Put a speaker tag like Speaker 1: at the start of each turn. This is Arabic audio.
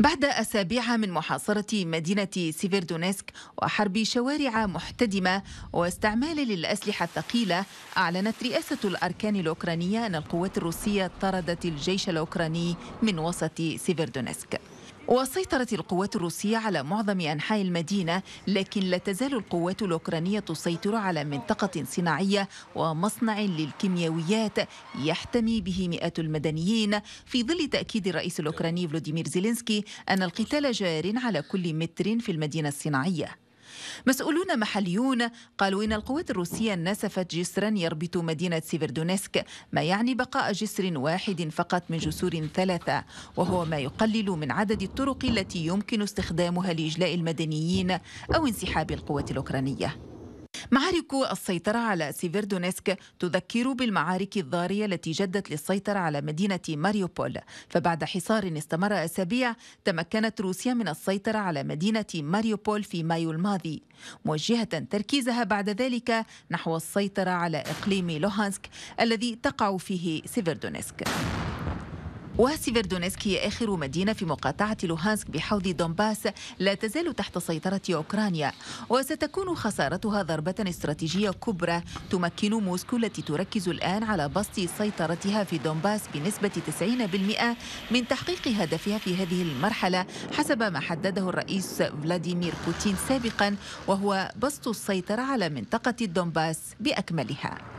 Speaker 1: بعد أسابيع من محاصرة مدينة سيفيردونيسك وحرب شوارع محتدمة واستعمال للأسلحة الثقيلة أعلنت رئاسة الأركان الأوكرانية أن القوات الروسية طردت الجيش الأوكراني من وسط سيفيردونيسك وسيطرت القوات الروسية على معظم أنحاء المدينة لكن لا تزال القوات الأوكرانية تسيطر على منطقة صناعية ومصنع للكيميائيات يحتمي به مئات المدنيين في ظل تأكيد الرئيس الأوكراني فلوديمير زيلينسكي أن القتال جار على كل متر في المدينة الصناعية مسؤولون محليون قالوا إن القوات الروسية نسفت جسرا يربط مدينة سيفردونسك ما يعني بقاء جسر واحد فقط من جسور ثلاثة وهو ما يقلل من عدد الطرق التي يمكن استخدامها لإجلاء المدنيين أو انسحاب القوات الأوكرانية معارك السيطرة على سيفيردونيسك تذكر بالمعارك الضارية التي جدت للسيطرة على مدينة ماريوبول فبعد حصار استمر أسابيع تمكنت روسيا من السيطرة على مدينة ماريوبول في مايو الماضي موجهة تركيزها بعد ذلك نحو السيطرة على إقليم لوهانسك الذي تقع فيه سيفيردونيسك هي آخر مدينة في مقاطعة لوهانسك بحوض دونباس لا تزال تحت سيطرة أوكرانيا وستكون خسارتها ضربة استراتيجية كبرى تمكن موسكو التي تركز الآن على بسط سيطرتها في دونباس بنسبة 90% من تحقيق هدفها في هذه المرحلة حسب ما حدده الرئيس فلاديمير بوتين سابقا وهو بسط السيطرة على منطقة دونباس بأكملها